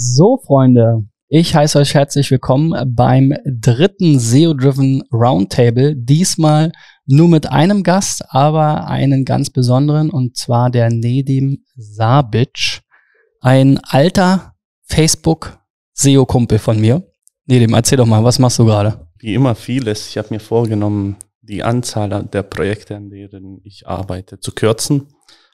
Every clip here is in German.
So, Freunde, ich heiße euch herzlich willkommen beim dritten SEO-Driven Roundtable. Diesmal nur mit einem Gast, aber einen ganz besonderen, und zwar der Nedim Sabic, ein alter Facebook-SEO-Kumpel von mir. Nedim, erzähl doch mal, was machst du gerade? Wie immer vieles. Ich habe mir vorgenommen, die Anzahl der Projekte, an denen ich arbeite, zu kürzen.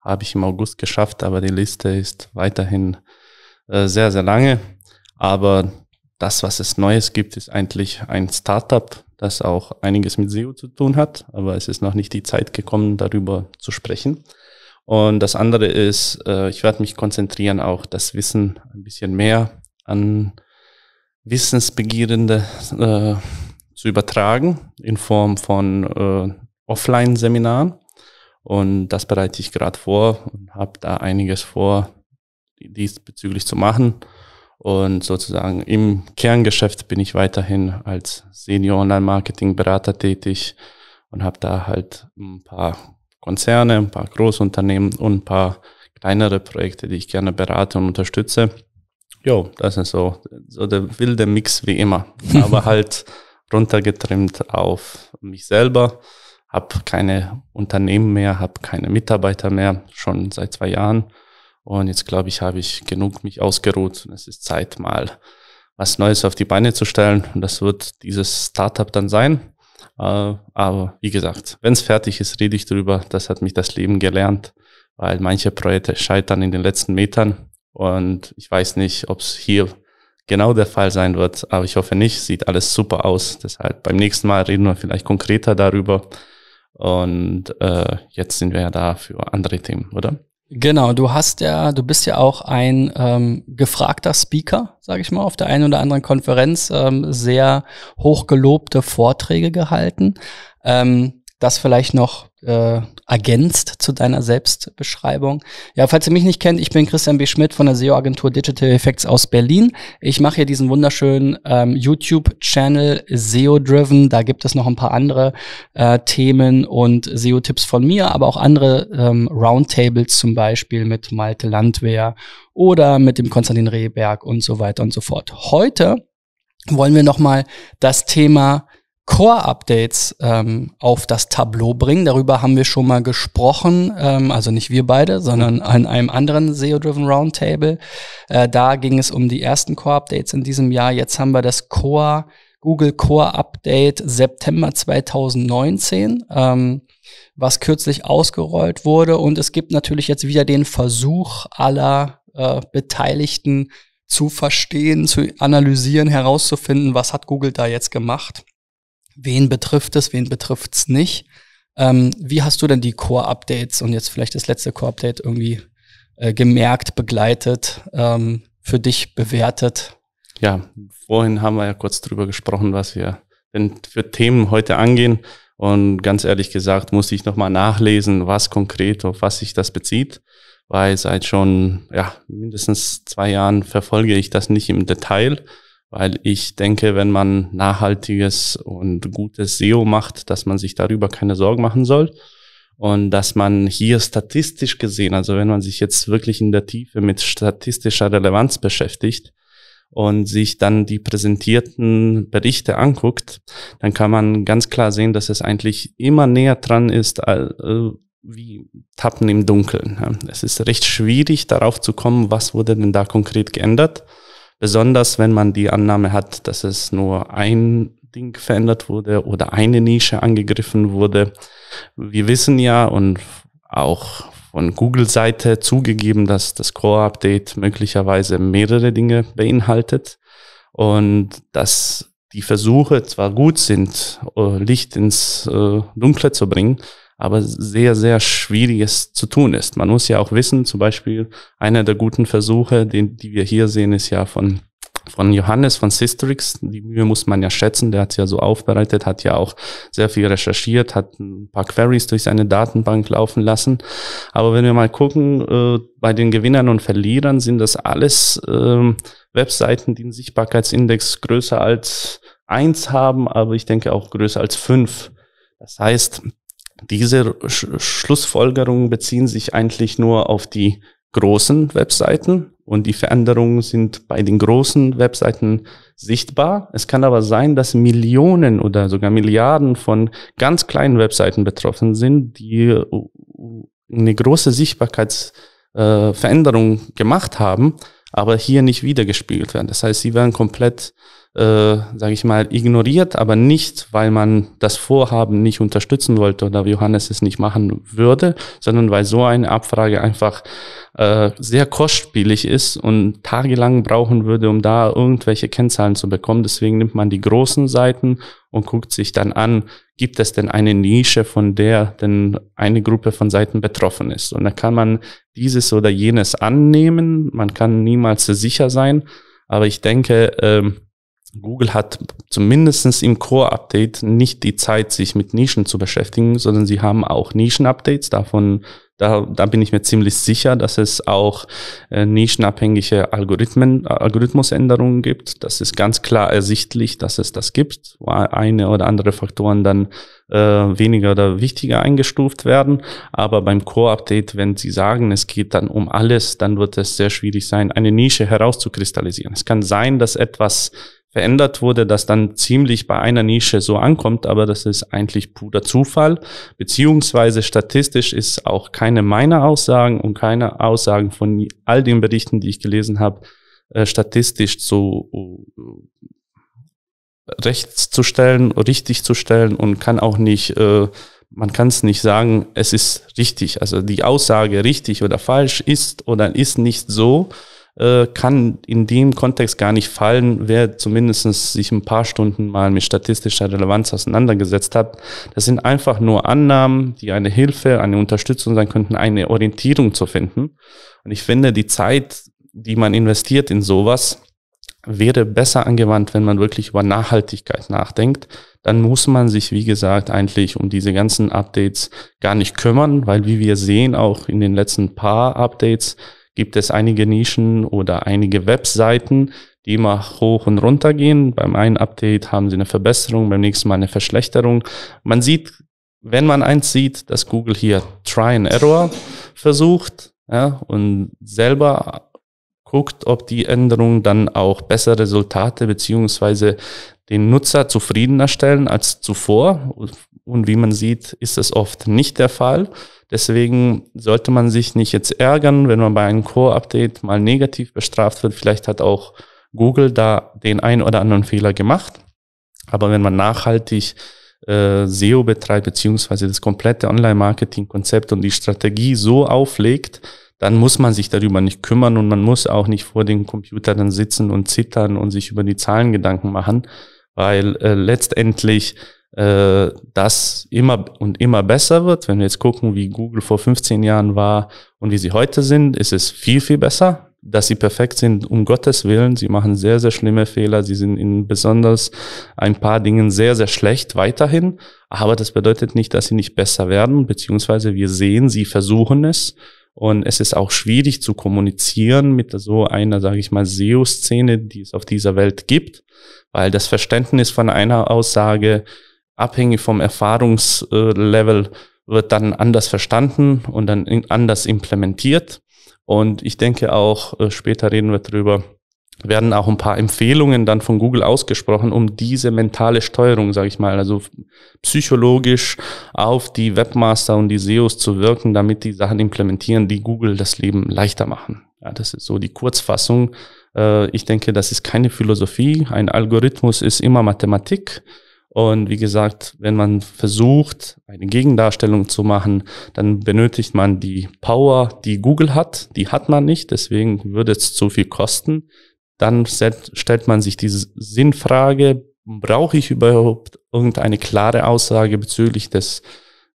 Habe ich im August geschafft, aber die Liste ist weiterhin äh, sehr, sehr lange. Aber das, was es Neues gibt, ist eigentlich ein Startup, das auch einiges mit SEO zu tun hat. Aber es ist noch nicht die Zeit gekommen, darüber zu sprechen. Und das andere ist, äh, ich werde mich konzentrieren, auch das Wissen ein bisschen mehr an Wissensbegierende äh, zu übertragen in Form von äh, Offline-Seminaren. Und das bereite ich gerade vor und habe da einiges vor, diesbezüglich zu machen. Und sozusagen im Kerngeschäft bin ich weiterhin als Senior Online-Marketing-Berater tätig und habe da halt ein paar Konzerne, ein paar Großunternehmen und ein paar kleinere Projekte, die ich gerne berate und unterstütze. Jo, das ist so, so der wilde Mix wie immer, aber halt runtergetrimmt auf mich selber. Habe keine Unternehmen mehr, habe keine Mitarbeiter mehr, schon seit zwei Jahren und jetzt glaube ich, habe ich genug mich ausgeruht und es ist Zeit, mal was Neues auf die Beine zu stellen. Und das wird dieses Startup dann sein. Äh, aber wie gesagt, wenn es fertig ist, rede ich drüber. Das hat mich das Leben gelernt, weil manche Projekte scheitern in den letzten Metern. Und ich weiß nicht, ob es hier genau der Fall sein wird, aber ich hoffe nicht. Sieht alles super aus. Deshalb beim nächsten Mal reden wir vielleicht konkreter darüber. Und äh, jetzt sind wir ja da für andere Themen, oder? Genau, du hast ja, du bist ja auch ein ähm, gefragter Speaker, sage ich mal, auf der einen oder anderen Konferenz ähm, sehr hochgelobte Vorträge gehalten. Ähm, das vielleicht noch äh, ergänzt zu deiner Selbstbeschreibung. Ja, falls ihr mich nicht kennt, ich bin Christian B. Schmidt von der SEO-Agentur Digital Effects aus Berlin. Ich mache hier diesen wunderschönen ähm, YouTube-Channel SEO-Driven. Da gibt es noch ein paar andere äh, Themen und SEO-Tipps von mir, aber auch andere ähm, Roundtables zum Beispiel mit Malte Landwehr oder mit dem Konstantin Rehberg und so weiter und so fort. Heute wollen wir nochmal das Thema Core-Updates ähm, auf das Tableau bringen. Darüber haben wir schon mal gesprochen, ähm, also nicht wir beide, sondern an einem anderen SEO-Driven Roundtable. Äh, da ging es um die ersten Core-Updates in diesem Jahr. Jetzt haben wir das Core, Google Core Update September 2019. Ähm, was kürzlich ausgerollt wurde. Und es gibt natürlich jetzt wieder den Versuch aller äh, Beteiligten zu verstehen, zu analysieren, herauszufinden, was hat Google da jetzt gemacht. Wen betrifft es, wen betrifft es nicht? Ähm, wie hast du denn die Core-Updates und jetzt vielleicht das letzte Core-Update irgendwie äh, gemerkt, begleitet, ähm, für dich bewertet? Ja, vorhin haben wir ja kurz drüber gesprochen, was wir denn für Themen heute angehen. Und ganz ehrlich gesagt, musste ich nochmal nachlesen, was konkret, auf was sich das bezieht, weil seit schon ja, mindestens zwei Jahren verfolge ich das nicht im Detail weil ich denke, wenn man nachhaltiges und gutes SEO macht, dass man sich darüber keine Sorgen machen soll und dass man hier statistisch gesehen, also wenn man sich jetzt wirklich in der Tiefe mit statistischer Relevanz beschäftigt und sich dann die präsentierten Berichte anguckt, dann kann man ganz klar sehen, dass es eigentlich immer näher dran ist, äh, wie Tappen im Dunkeln. Es ist recht schwierig darauf zu kommen, was wurde denn da konkret geändert. Besonders wenn man die Annahme hat, dass es nur ein Ding verändert wurde oder eine Nische angegriffen wurde. Wir wissen ja und auch von Google-Seite zugegeben, dass das Core-Update möglicherweise mehrere Dinge beinhaltet und dass die Versuche zwar gut sind, äh, Licht ins äh, Dunkle zu bringen, aber sehr, sehr schwieriges zu tun ist. Man muss ja auch wissen, zum Beispiel einer der guten Versuche, den, die wir hier sehen, ist ja von von Johannes von Sistrix. Die Mühe muss man ja schätzen. Der hat es ja so aufbereitet, hat ja auch sehr viel recherchiert, hat ein paar Queries durch seine Datenbank laufen lassen. Aber wenn wir mal gucken, äh, bei den Gewinnern und Verlierern sind das alles äh, Webseiten, die einen Sichtbarkeitsindex größer als eins haben, aber ich denke auch größer als fünf. Das heißt, diese Sch Schlussfolgerungen beziehen sich eigentlich nur auf die großen Webseiten und die Veränderungen sind bei den großen Webseiten sichtbar. Es kann aber sein, dass Millionen oder sogar Milliarden von ganz kleinen Webseiten betroffen sind, die eine große Sichtbarkeitsveränderung äh, gemacht haben, aber hier nicht wiedergespielt werden. Das heißt, sie werden komplett äh, sage ich mal, ignoriert, aber nicht, weil man das Vorhaben nicht unterstützen wollte oder Johannes es nicht machen würde, sondern weil so eine Abfrage einfach äh, sehr kostspielig ist und tagelang brauchen würde, um da irgendwelche Kennzahlen zu bekommen. Deswegen nimmt man die großen Seiten und guckt sich dann an, gibt es denn eine Nische, von der denn eine Gruppe von Seiten betroffen ist. Und da kann man dieses oder jenes annehmen, man kann niemals sicher sein, aber ich denke, ähm, Google hat zumindest im Core-Update nicht die Zeit, sich mit Nischen zu beschäftigen, sondern sie haben auch Nischen-Updates. Davon, da, da bin ich mir ziemlich sicher, dass es auch äh, nischenabhängige Algorithmen, äh, Algorithmusänderungen gibt. Das ist ganz klar ersichtlich, dass es das gibt, wo eine oder andere Faktoren dann äh, weniger oder wichtiger eingestuft werden. Aber beim Core-Update, wenn Sie sagen, es geht dann um alles, dann wird es sehr schwierig sein, eine Nische herauszukristallisieren. Es kann sein, dass etwas verändert wurde, das dann ziemlich bei einer Nische so ankommt, aber das ist eigentlich purer Zufall, beziehungsweise statistisch ist auch keine meiner Aussagen und keine Aussagen von all den Berichten, die ich gelesen habe, äh, statistisch so äh, rechts zu stellen, richtig zu stellen und kann auch nicht, äh, man kann es nicht sagen, es ist richtig. Also die Aussage richtig oder falsch ist oder ist nicht so, äh, kann in dem Kontext gar nicht fallen, wer zumindest sich ein paar Stunden mal mit statistischer Relevanz auseinandergesetzt hat. Das sind einfach nur Annahmen, die eine Hilfe, eine Unterstützung sein könnten, eine Orientierung zu finden. Und ich finde, die Zeit, die man investiert in sowas, wäre besser angewandt, wenn man wirklich über Nachhaltigkeit nachdenkt. Dann muss man sich, wie gesagt, eigentlich um diese ganzen Updates gar nicht kümmern, weil wie wir sehen, auch in den letzten paar Updates gibt es einige Nischen oder einige Webseiten, die immer hoch und runter gehen. Beim einen Update haben sie eine Verbesserung, beim nächsten Mal eine Verschlechterung. Man sieht, wenn man eins sieht, dass Google hier Try and Error versucht ja, und selber guckt, ob die Änderungen dann auch bessere Resultate beziehungsweise den Nutzer zufriedener stellen als zuvor. Und wie man sieht, ist das oft nicht der Fall. Deswegen sollte man sich nicht jetzt ärgern, wenn man bei einem Core-Update mal negativ bestraft wird. Vielleicht hat auch Google da den ein oder anderen Fehler gemacht. Aber wenn man nachhaltig äh, SEO betreibt, beziehungsweise das komplette Online-Marketing-Konzept und die Strategie so auflegt, dann muss man sich darüber nicht kümmern und man muss auch nicht vor dem Computer dann sitzen und zittern und sich über die Zahlen Gedanken machen, weil äh, letztendlich äh, das immer und immer besser wird. Wenn wir jetzt gucken, wie Google vor 15 Jahren war und wie sie heute sind, ist es viel, viel besser. Dass sie perfekt sind, um Gottes Willen. Sie machen sehr, sehr schlimme Fehler. Sie sind in besonders ein paar Dingen sehr, sehr schlecht weiterhin. Aber das bedeutet nicht, dass sie nicht besser werden, beziehungsweise wir sehen, sie versuchen es. Und es ist auch schwierig zu kommunizieren mit so einer, sage ich mal, SEO-Szene, die es auf dieser Welt gibt, weil das Verständnis von einer Aussage abhängig vom Erfahrungslevel wird dann anders verstanden und dann anders implementiert. Und ich denke auch, äh, später reden wir drüber, werden auch ein paar Empfehlungen dann von Google ausgesprochen, um diese mentale Steuerung, sage ich mal, also psychologisch auf die Webmaster und die SEOs zu wirken, damit die Sachen implementieren, die Google das Leben leichter machen. Ja, das ist so die Kurzfassung. Äh, ich denke, das ist keine Philosophie. Ein Algorithmus ist immer Mathematik. Und wie gesagt, wenn man versucht, eine Gegendarstellung zu machen, dann benötigt man die Power, die Google hat. Die hat man nicht, deswegen würde es zu viel kosten. Dann stellt man sich diese Sinnfrage, brauche ich überhaupt irgendeine klare Aussage bezüglich des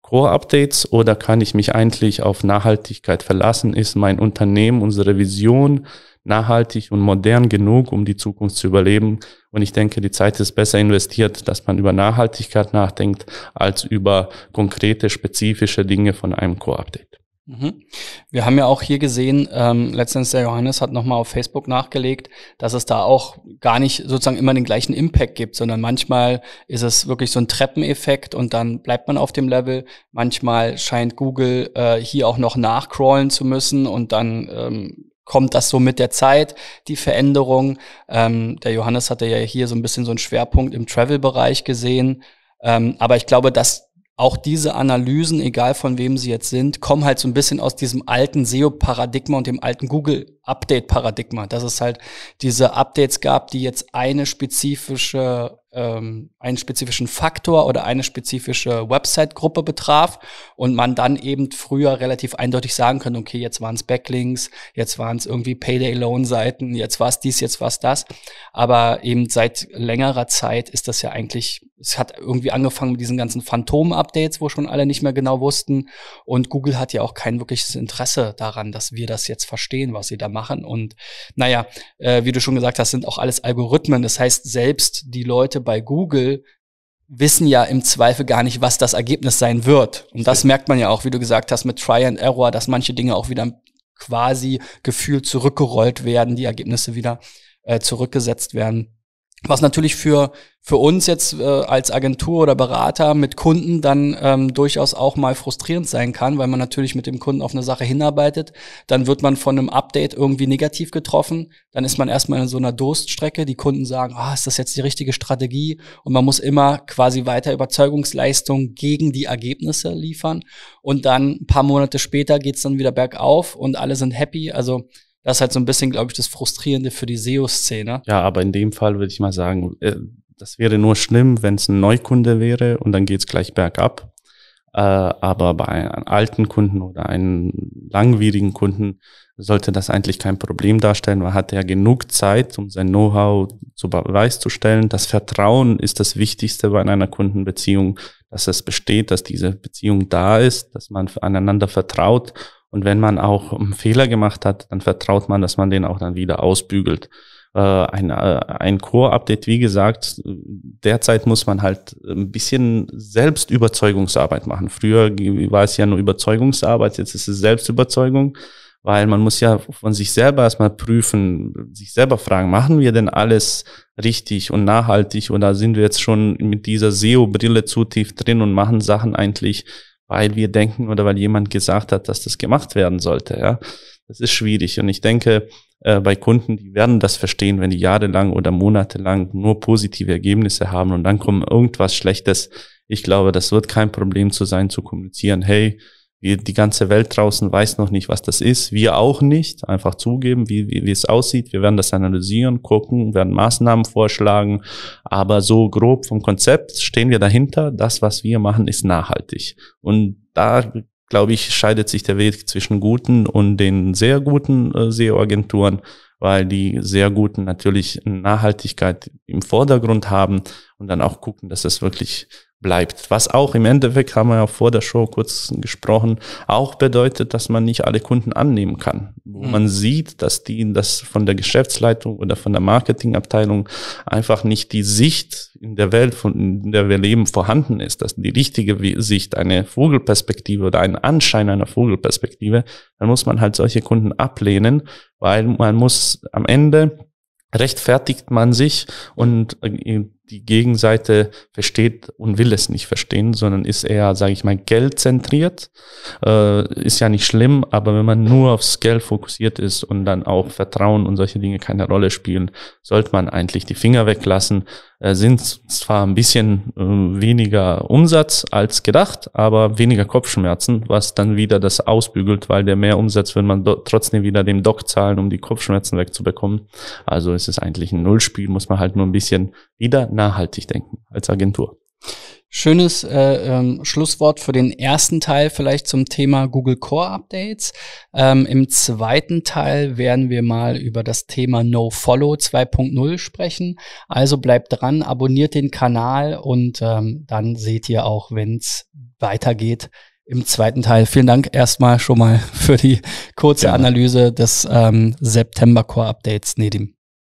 Core-Updates oder kann ich mich eigentlich auf Nachhaltigkeit verlassen? Ist mein Unternehmen, unsere Vision nachhaltig und modern genug, um die Zukunft zu überleben? Und ich denke, die Zeit ist besser investiert, dass man über Nachhaltigkeit nachdenkt, als über konkrete, spezifische Dinge von einem Core-Update. Mhm. Wir haben ja auch hier gesehen, ähm, letztens der Johannes hat nochmal auf Facebook nachgelegt, dass es da auch gar nicht sozusagen immer den gleichen Impact gibt, sondern manchmal ist es wirklich so ein Treppeneffekt und dann bleibt man auf dem Level. Manchmal scheint Google äh, hier auch noch nachcrawlen zu müssen und dann ähm, kommt das so mit der Zeit, die Veränderung. Ähm, der Johannes hatte ja hier so ein bisschen so einen Schwerpunkt im Travel-Bereich gesehen. Ähm, aber ich glaube, dass auch diese Analysen, egal von wem sie jetzt sind, kommen halt so ein bisschen aus diesem alten SEO-Paradigma und dem alten Google-Update-Paradigma, dass es halt diese Updates gab, die jetzt eine spezifische, ähm, einen spezifischen Faktor oder eine spezifische Website-Gruppe betraf und man dann eben früher relativ eindeutig sagen könnte, okay, jetzt waren es Backlinks, jetzt waren es irgendwie Payday-Loan-Seiten, jetzt war es dies, jetzt war es das. Aber eben seit längerer Zeit ist das ja eigentlich es hat irgendwie angefangen mit diesen ganzen Phantom-Updates, wo schon alle nicht mehr genau wussten. Und Google hat ja auch kein wirkliches Interesse daran, dass wir das jetzt verstehen, was sie da machen. Und naja, äh, wie du schon gesagt hast, sind auch alles Algorithmen. Das heißt, selbst die Leute bei Google wissen ja im Zweifel gar nicht, was das Ergebnis sein wird. Und das merkt man ja auch, wie du gesagt hast, mit Try and Error, dass manche Dinge auch wieder quasi gefühlt zurückgerollt werden, die Ergebnisse wieder äh, zurückgesetzt werden was natürlich für, für uns jetzt äh, als Agentur oder Berater mit Kunden dann ähm, durchaus auch mal frustrierend sein kann, weil man natürlich mit dem Kunden auf eine Sache hinarbeitet. Dann wird man von einem Update irgendwie negativ getroffen. Dann ist man erstmal in so einer Durststrecke. Die Kunden sagen, ah, oh, ist das jetzt die richtige Strategie? Und man muss immer quasi weiter Überzeugungsleistung gegen die Ergebnisse liefern. Und dann ein paar Monate später geht's dann wieder bergauf und alle sind happy. Also das ist halt so ein bisschen, glaube ich, das Frustrierende für die SEO-Szene. Ja, aber in dem Fall würde ich mal sagen, äh, das wäre nur schlimm, wenn es ein Neukunde wäre und dann geht es gleich bergab. Äh, aber bei einem alten Kunden oder einem langwierigen Kunden sollte das eigentlich kein Problem darstellen. Man hat ja genug Zeit, um sein Know-how zu Beweis zu stellen. Das Vertrauen ist das Wichtigste bei einer Kundenbeziehung, dass es besteht, dass diese Beziehung da ist, dass man aneinander vertraut. Und wenn man auch einen Fehler gemacht hat, dann vertraut man, dass man den auch dann wieder ausbügelt. Äh, ein, äh, ein Core-Update, wie gesagt, derzeit muss man halt ein bisschen Selbstüberzeugungsarbeit machen. Früher war es ja nur Überzeugungsarbeit, jetzt ist es Selbstüberzeugung, weil man muss ja von sich selber erstmal prüfen, sich selber fragen, machen wir denn alles richtig und nachhaltig oder sind wir jetzt schon mit dieser SEO-Brille zu tief drin und machen Sachen eigentlich weil wir denken oder weil jemand gesagt hat, dass das gemacht werden sollte. Ja, das ist schwierig. Und ich denke, äh, bei Kunden, die werden das verstehen, wenn die jahrelang oder monatelang nur positive Ergebnisse haben und dann kommt irgendwas Schlechtes. Ich glaube, das wird kein Problem zu sein, zu kommunizieren. Hey, wir, die ganze Welt draußen weiß noch nicht, was das ist. Wir auch nicht. Einfach zugeben, wie, wie, wie es aussieht. Wir werden das analysieren, gucken, werden Maßnahmen vorschlagen. Aber so grob vom Konzept stehen wir dahinter. Das, was wir machen, ist nachhaltig. Und da, glaube ich, scheidet sich der Weg zwischen guten und den sehr guten äh, SEO-Agenturen, weil die sehr guten natürlich Nachhaltigkeit im Vordergrund haben und dann auch gucken, dass das wirklich bleibt. Was auch im Endeffekt, haben wir ja vor der Show kurz gesprochen, auch bedeutet, dass man nicht alle Kunden annehmen kann. Wo mhm. man sieht, dass die das von der Geschäftsleitung oder von der Marketingabteilung einfach nicht die Sicht in der Welt, von, in der wir leben, vorhanden ist. Dass die richtige Sicht, eine Vogelperspektive oder ein Anschein einer Vogelperspektive, dann muss man halt solche Kunden ablehnen, weil man muss am Ende rechtfertigt man sich und äh, die Gegenseite versteht und will es nicht verstehen, sondern ist eher, sage ich mal, geldzentriert. Äh, ist ja nicht schlimm, aber wenn man nur aufs Geld fokussiert ist und dann auch Vertrauen und solche Dinge keine Rolle spielen, sollte man eigentlich die Finger weglassen. Äh, sind zwar ein bisschen äh, weniger Umsatz als gedacht, aber weniger Kopfschmerzen, was dann wieder das ausbügelt, weil der mehr Umsatz will man trotzdem wieder dem Doc zahlen, um die Kopfschmerzen wegzubekommen. Also es ist eigentlich ein Nullspiel, muss man halt nur ein bisschen wieder nachhaltig denken als Agentur. Schönes äh, ähm, Schlusswort für den ersten Teil vielleicht zum Thema Google Core Updates. Ähm, Im zweiten Teil werden wir mal über das Thema No Follow 2.0 sprechen. Also bleibt dran, abonniert den Kanal und ähm, dann seht ihr auch, wenn es weitergeht im zweiten Teil. Vielen Dank erstmal schon mal für die kurze ja. Analyse des ähm, September Core Updates, Nedim.